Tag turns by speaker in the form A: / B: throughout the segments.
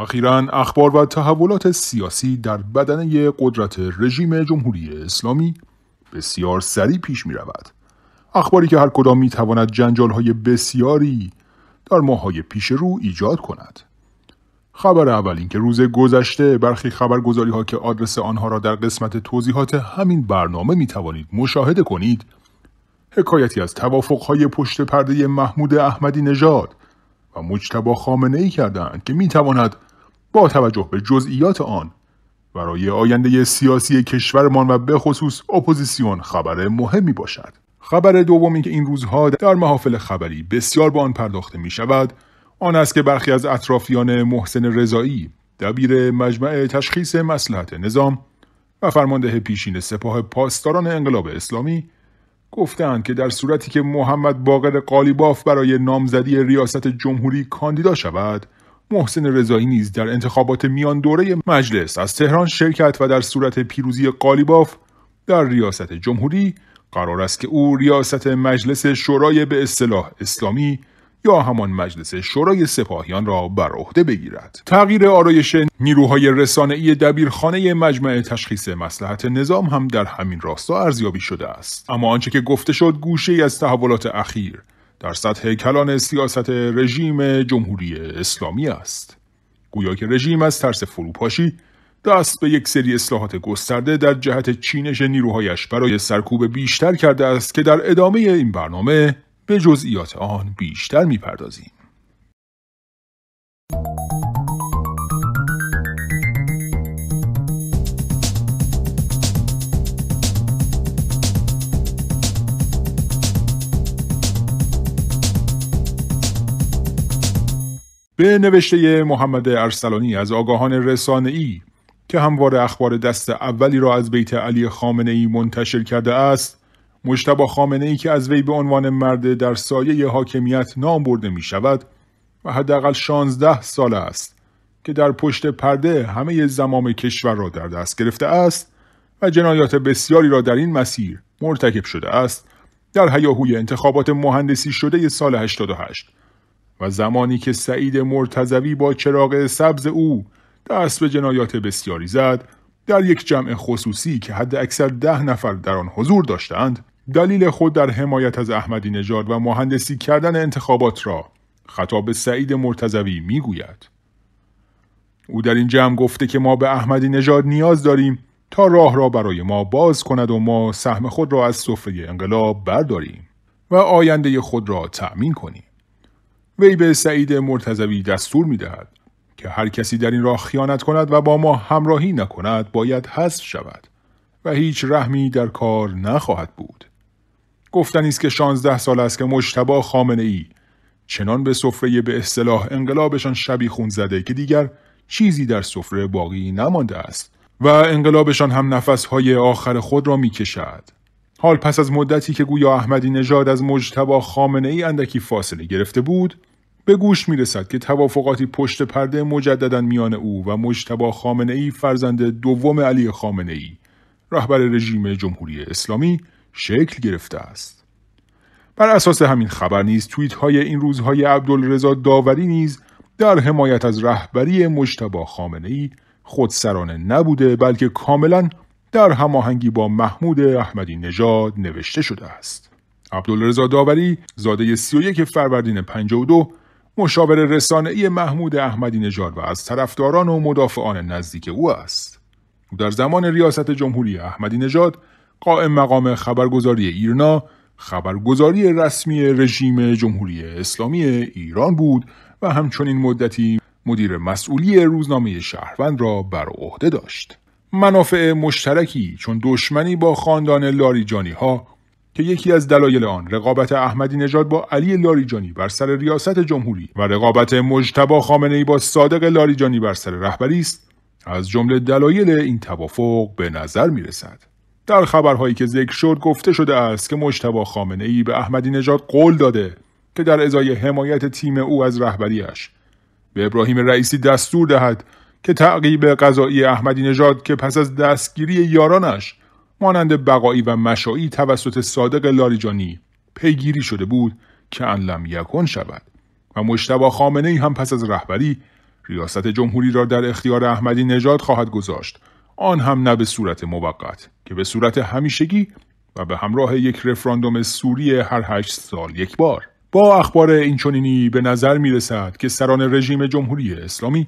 A: اخیرا اخبار و تحولات سیاسی در بدنه قدرت رژیم جمهوری اسلامی بسیار سریع پیش می رود. اخباری که هر کدام می تواند جنجال های بسیاری در های پیش رو ایجاد کند. خبر اول اینکه روز گذشته برخی خبرگزاری ها که آدرس آنها را در قسمت توضیحات همین برنامه می توانید مشاهده کنید حکایتی از توافق های پشت پرده محمود احمدی نژاد و مجتبا خامنه ای کردند که می تواند با توجه به جزئیات آن برای آینده سیاسی کشورمان و به خصوص اپوزیسیون خبر مهمی باشد خبر دومی که این روزها در محافل خبری بسیار به آن پرداخته می شود آن است که برخی از اطرافیان محسن رضایی دبیر مجمع تشخیص مسلحت نظام و فرمانده پیشین سپاه پاسداران انقلاب اسلامی گفتند که در صورتی که محمد باقر قالیباف برای نامزدی ریاست جمهوری کاندیدا شود محسن رضایی نیز در انتخابات میان دوره مجلس از تهران شرکت و در صورت پیروزی قالیباف در ریاست جمهوری قرار است که او ریاست مجلس شورای به اصطلاح اسلامی یا همان مجلس شورای سپاهیان را بر عهده بگیرد تغییر آرایش نیروهای رسانه‌ای دبیرخانه مجمع تشخیص مسلحت نظام هم در همین راستا ارزیابی شده است اما آنچه که گفته شد گوشه ای از تحولات اخیر در سطح کلان سیاست رژیم جمهوری اسلامی است گویا که رژیم از ترس فروپاشی دست به یک سری اصلاحات گسترده در جهت چینش نیروهایش برای سرکوب بیشتر کرده است که در ادامه این برنامه به جزئیات آن بیشتر میپردازیم به نوشته محمد ارسلانی از آگاهان ای که هموار اخبار دست اولی را از بیت علی خامنه ای منتشر کرده است مشتبه خامنه ای که از وی به عنوان مرد در سایه حاکمیت نام برده می شود و حداقل 16 سال است که در پشت پرده همه زمام کشور را در دست گرفته است و جنایات بسیاری را در این مسیر مرتکب شده است در حیاهوی انتخابات مهندسی شده سال 88 و زمانی که سعید مرتزوی با چراغ سبز او دست به جنایات بسیاری زد در یک جمع خصوصی که حد اکثر ده نفر در آن حضور داشتند دلیل خود در حمایت از احمدی نژاد و مهندسی کردن انتخابات را خطاب سعید مرتزوی میگوید او در این جمع گفته که ما به احمدی نژاد نیاز داریم تا راه را برای ما باز کند و ما سهم خود را از سفره انقلاب برداریم و آینده خود را تأمین کنیم وی به سعید مرتزوی دستور می دهد که هر کسی در این راه خیانت کند و با ما همراهی نکند باید حذف شود و هیچ رحمی در کار نخواهد بود. گفتنی است که 16 سال است که مشتبا خامنه ای چنان به سفره به اصطلاح انقلابشان خون زده که دیگر چیزی در سفره باقی نمانده است و انقلابشان هم نفسهای آخر خود را کشد. حال پس از مدتی که گویا احمدی نژاد از مجتبا خامنه ای اندکی فاصله گرفته بود به گوش می رسد که توافقاتی پشت پرده مجددا میان او و مجتبا خامنه ای فرزند دوم علی خامنه ای رهبر رژیم جمهوری اسلامی شکل گرفته است. بر اساس همین خبر نیز توییت های این روزهای عبدالرضا داوری نیز در حمایت از رهبری مجتبا خامنه ای خودسرانه نبوده بلکه کاملا در هماهنگی با محمود احمدی نژاد نوشته شده است عبدالرضا داوری زاده 31 فروردین 52 مشاور رسانه‌ای محمود احمدی نژاد و از طرفداران و مدافعان نزدیک او است او در زمان ریاست جمهوری احمدی نژاد قائم مقام خبرگزاری ایرنا خبرگزاری رسمی رژیم جمهوری اسلامی ایران بود و همچنین مدتی مدیر مسئولی روزنامه شهروند را بر عهده داشت منافع مشترکی چون دشمنی با خاندان لاریجانی ها که یکی از دلایل آن رقابت احمدی نژاد با علی لاریجانی بر سر ریاست جمهوری و رقابت مجتبی خامنه ای با صادق لاریجانی بر سر رهبری است از جمله دلایل این توافق به نظر می رسد. در خبرهایی که ذکر شد گفته شده است که مجتبی خامنه ای به احمدی نژاد قول داده که در ازای حمایت تیم او از رهبریش به ابراهیم رئیسی دستور دهد که تعقیب قضایی احمدی نژاد که پس از دستگیری یارانش مانند بقایی و مشایی توسط صادق لاریجانی پیگیری شده بود که ان لم شود و مشتبه خامنه ای هم پس از رهبری ریاست جمهوری را در اختیار احمدی نژاد خواهد گذاشت آن هم نه به صورت موقت که به صورت همیشگی و به همراه یک رفراندوم سوری هر هشت سال یک بار با اخبار اینچنینی به نظر می رسد که سران رژیم جمهوری اسلامی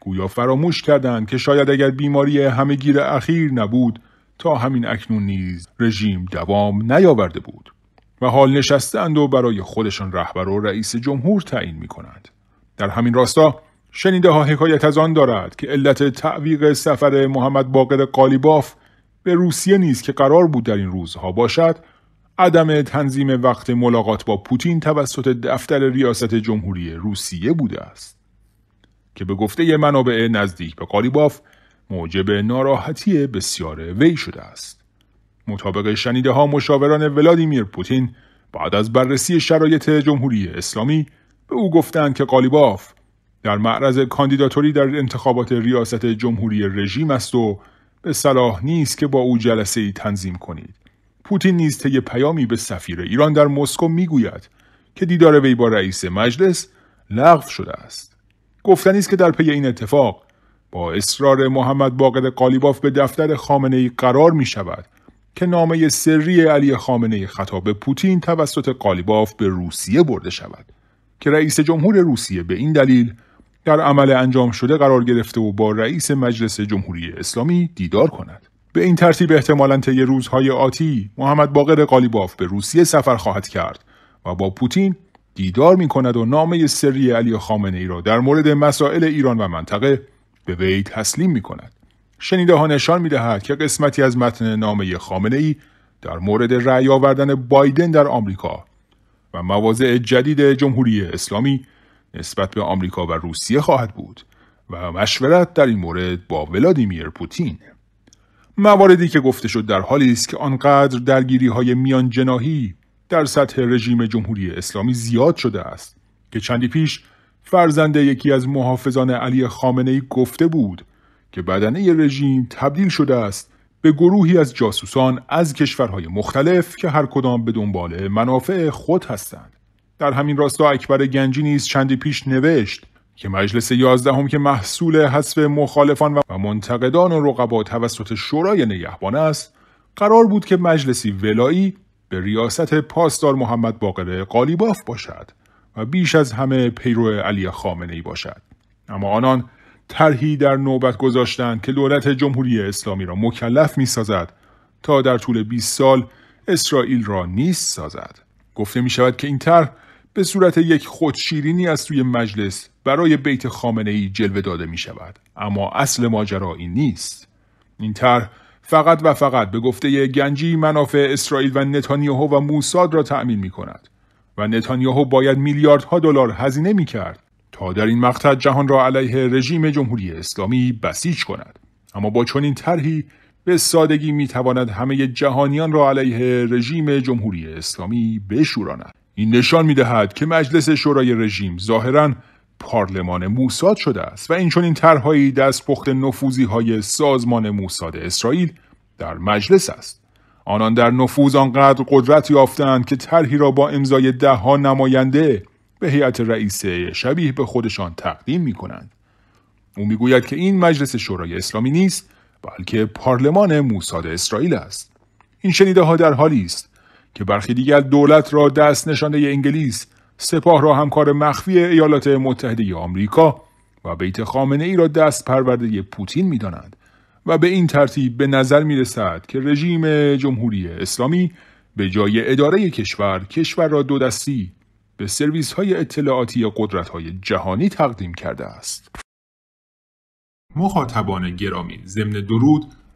A: گویا فراموش کردند که شاید اگر بیماری گیر اخیر نبود تا همین اکنون نیز رژیم دوام نیاورده بود و حال نشستند و برای خودشان رهبر و رئیس جمهور تعیین می کنند. در همین راستا شنیده ها حکایت از آن دارد که علت تعویق سفر محمد باقر قالیباف به روسیه نیز که قرار بود در این روزها باشد عدم تنظیم وقت ملاقات با پوتین توسط دفتر ریاست جمهوری روسیه بوده است. که به گفته منابع نزدیک به قالیباف موجب ناراحتی بسیار وی شده است. مطابق شنیده ها مشاوران ولادیمیر پوتین بعد از بررسی شرایط جمهوری اسلامی به او گفتند که قالیباف در معرض کاندیداتوری در انتخابات ریاست جمهوری رژیم است و به صلاح نیست که با او جلسه ای تنظیم کنید. پوتین نیز طی پیامی به سفیر ایران در مسکو میگوید که دیدار وی با رئیس مجلس لغو شده است. گفتنی است که در پی این اتفاق با اصرار محمد باقر قالیباف به دفتر خامنه ای قرار می شود که نامه سری علی خامنه خطاب پوتین توسط قالیباف به روسیه برده شود که رئیس جمهور روسیه به این دلیل در عمل انجام شده قرار گرفته و با رئیس مجلس جمهوری اسلامی دیدار کند به این ترتیب احتمالا طی روزهای آتی محمد باقر قالیباف به روسیه سفر خواهد کرد و با پوتین دیدار می کند و نامه سری علی خامنه ای را در مورد مسائل ایران و منطقه به وی تسلیم می کند. شنیده ها نشان می دهد که قسمتی از متن نامه خامنه ای در مورد رأی آوردن بایدن در آمریکا و مواضع جدید جمهوری اسلامی نسبت به آمریکا و روسیه خواهد بود و مشورت در این مورد با ولادیمیر پوتین مواردی که گفته شد در حالی است که آنقدر درگیری های میان جناهی در سطح رژیم جمهوری اسلامی زیاد شده است که چندی پیش فرزند یکی از محافظان علی خامنه ای گفته بود که بدنه رژیم تبدیل شده است به گروهی از جاسوسان از کشورهای مختلف که هر کدام به دنبال منافع خود هستند در همین راستا اکبر گنجی نیز چندی پیش نوشت که مجلس یازدهم که محصول حذف مخالفان و منتقدان و رقبا توسط شورای نگهبان است قرار بود که مجلسی ولایی به ریاست پاسدار محمد باقر قالیباف باشد و بیش از همه پیرو علی خامنه ای باشد اما آنان طرحی در نوبت گذاشتند که دولت جمهوری اسلامی را مکلف می سازد تا در طول 20 سال اسرائیل را نیست سازد گفته می شود که این طرح به صورت یک خودشیرینی از توی مجلس برای بیت خامنه ای جلوه داده می شود اما اصل ماجرا این نیست این طرح فقط و فقط به گفته گنجی منافع اسرائیل و نتانیاهو و موساد را تأمین می کند و نتانیاهو باید میلیاردها دلار هزینه می کرد تا در این مقطع جهان را علیه رژیم جمهوری اسلامی بسیج کند اما با چنین طرحی به سادگی می تواند همه جهانیان را علیه رژیم جمهوری اسلامی بشوراند این نشان می دهد که مجلس شورای رژیم ظاهرا پارلمان موساد شده است و این چون ترهایی دست پخت نفوزی های سازمان موساد اسرائیل در مجلس است آنان در نفوذ آنقدر قدرت یافتند که طرحی را با امضای ها نماینده به هیئت رئیسه شبیه به خودشان تقدیم می کنند. او میگوید که این مجلس شورای اسلامی نیست بلکه پارلمان موساد اسرائیل است این شنیده ها در حالی است که برخی دیگر دولت را دست نشانده انگلیس سپاه را همکار مخفی ایالات متحده آمریکا و بیت خامنه ای را دست پرورده پوتین می دانند و به این ترتیب به نظر می رسد که رژیم جمهوری اسلامی به جای اداره کشور کشور را دو دستی به سرویس های اطلاعاتی قدرت های جهانی تقدیم کرده است. مخاطبان گرامی ضمن درود